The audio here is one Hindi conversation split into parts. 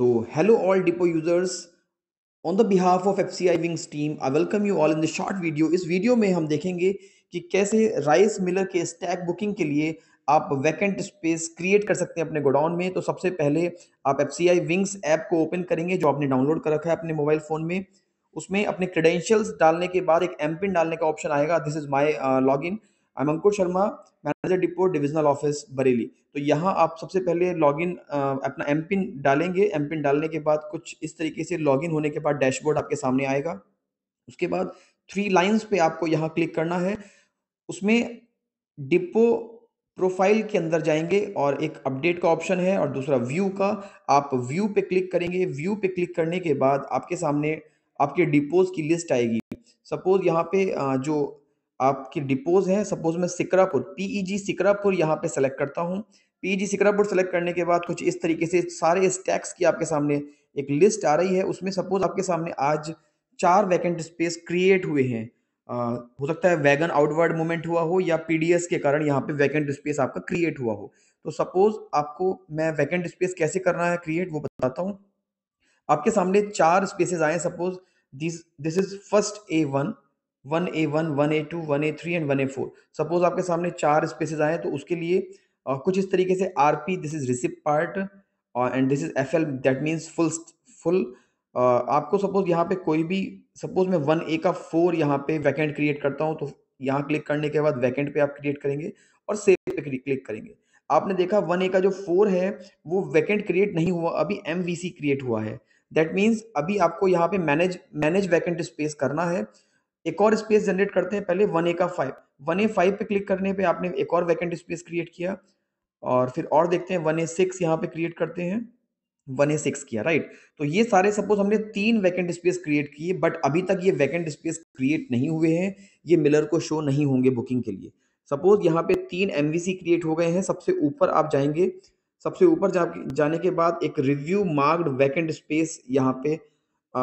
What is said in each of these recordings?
hello all depot users on the behalf of F C I wings team I welcome you all in the short video इस वीडियो में हम देखेंगे कि कैसे राइस मिलर के स्टैक बुकिंग के लिए आप वैकेंट स्पेस क्रिएट कर सकते हैं अपने गोडाउन में तो सबसे पहले आप F C I wings app को ओपन करेंगे जो आपने डाउनलोड कर रखा है अपने मोबाइल फ़ोन में उसमें अपने क्रेडेंशियल्स डालने के बाद एक एम पिन डालने का ऑप्शन आएगा this is my log in I am Ankur Sharma manager depot divisional office Bareilly तो यहाँ आप सबसे पहले लॉगिन अपना एम पिन डालेंगे एम पिन डालने के बाद कुछ इस तरीके से लॉगिन होने के बाद डैशबोर्ड आपके सामने आएगा उसके बाद थ्री लाइंस पे आपको यहाँ क्लिक करना है उसमें डिपो प्रोफाइल के अंदर जाएंगे और एक अपडेट का ऑप्शन है और दूसरा व्यू का आप व्यू पे क्लिक करेंगे व्यू पे क्लिक करने के बाद आपके सामने आपके डिपोज की लिस्ट आएगी सपोज यहाँ पे जो आपकी डिपोज है सपोज मैं सिकरापुर पीईजी e सिकरापुर यहाँ पे सेलेक्ट करता हूँ पीईजी e सिकरापुर सेलेक्ट करने के बाद कुछ इस तरीके से सारे स्टैक्स की आपके सामने एक लिस्ट आ रही है उसमें सपोज आपके सामने आज चार वैकेंट स्पेस क्रिएट हुए हैं आ, हो सकता है वैगन आउटवर्ड मूवमेंट हुआ हो या पीडीएस के कारण यहाँ पे वैकेंट स्पेस आपका क्रिएट हुआ हो तो सपोज आपको मैं वैकेंट स्पेस कैसे करना है क्रिएट वो बताता हूँ आपके सामने चार स्पेसेस आए suppose this this is first A one one A one one A two one A three and one A four suppose आपके सामने चार स्पेसेस आए तो उसके लिए uh, कुछ इस तरीके से R P this is receipt part and this is F L that means full full आपको सपोज यहाँ पे कोई भी सपोज मैं वन ए का फोर यहाँ पे वैकेंट क्रिएट करता हूँ तो यहाँ क्लिक करने के बाद वैकेंट पे आप क्रिएट करेंगे और सेव पे क्लिक करेंगे आपने देखा वन ए का जो फोर है वो वैकेंट क्रिएट नहीं हुआ अभी एम वी सी क्रिएट हुआ है दैट मीन्स अभी आपको यहाँ पे मैनेज मैनेज वैकेंट स्पेस करना है एक और स्पेस जनरेट करते हैं पहले वन ए का फाइव वन ए फाइव पे क्लिक करने पे आपने एक और वैकेंट स्पेस क्रिएट किया और फिर और देखते हैं वन ए सिक्स यहाँ पे क्रिएट करते हैं वन ए सिक्स किया राइट तो ये सारे सपोज हमने तीन वैकेंट स्पेस क्रिएट किए बट अभी तक ये वैकेंट स्पेस क्रिएट नहीं हुए हैं ये मिलर को शो नहीं होंगे बुकिंग के लिए सपोज यहाँ पे तीन एम क्रिएट हो गए हैं सबसे ऊपर आप जाएंगे सबसे ऊपर जा, जाने के बाद एक रिव्यू मार्क्ड वैकेंट स्पेस यहाँ पे आ,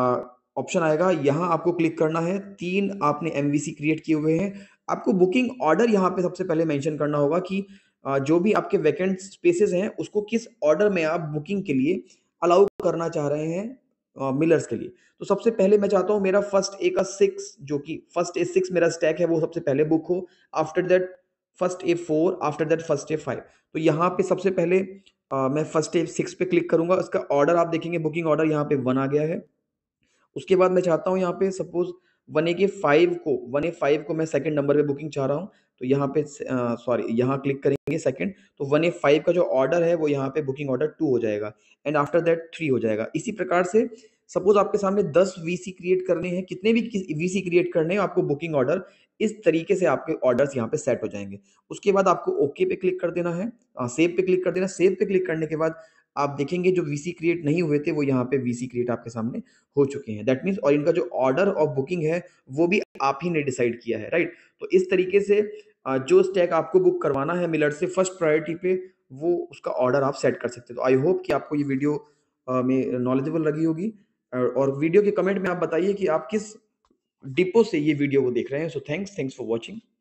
ऑप्शन आएगा यहाँ आपको क्लिक करना है तीन आपने एम क्रिएट किए हुए हैं आपको बुकिंग ऑर्डर यहाँ पे सबसे पहले मेंशन करना होगा कि जो भी आपके वैकेंट स्पेसेस हैं उसको किस ऑर्डर में आप बुकिंग के लिए अलाउ करना चाह रहे हैं मिलर्स के लिए तो सबसे पहले मैं चाहता हूँ मेरा फर्स्ट ए का सिक्स जो कि फर्स्ट ए सिक्स मेरा स्टैक है वो सबसे पहले बुक हो after that first A four after that first A five तो यहाँ पे सबसे पहले आ, मैं फर्स्ट ए सिक्स पे क्लिक करूंगा उसका ऑर्डर आप देखेंगे बुकिंग ऑर्डर यहाँ पे वन आ गया है उसके बाद मैं चाहता हूँ यहाँ पे सपोज वन ए के फाइव को वन ए फाइव को मैं सेकंड नंबर पे बुकिंग चाह रहा हूँ तो यहाँ पे सॉरी यहाँ क्लिक करेंगे सेकंड तो वन ए फाइव का जो ऑर्डर है वो यहाँ पे बुकिंग ऑर्डर टू हो जाएगा एंड आफ्टर दैट थ्री हो जाएगा इसी प्रकार से सपोज आपके सामने दस वी क्रिएट करने हैं कितने भी वी क्रिएट करने हैं आपको बुकिंग ऑर्डर इस तरीके से आपके ऑर्डर्स यहाँ पे सेट हो जाएंगे उसके बाद आपको ओके पे क्लिक कर देना है सेव पे क्लिक कर देना सेव पे क्लिक करने के बाद आप देखेंगे जो वीसी क्रिएट नहीं हुए थे वो यहाँ पे वीसी क्रिएट आपके सामने हो चुके हैं दैट मीन्स और इनका जो ऑर्डर ऑफ बुकिंग है वो भी आप ही ने डिसाइड किया है राइट तो इस तरीके से जो स्टैक आपको बुक करवाना है मिलर से फर्स्ट प्रायोरिटी पे वो उसका ऑर्डर आप सेट कर सकते हो तो आई होप कि आपको ये वीडियो में नॉलेजेबल लगी होगी और वीडियो के कमेंट में आप बताइए कि आप किस डिपो से ये वीडियो वो देख रहे हैं so thanks thanks for watching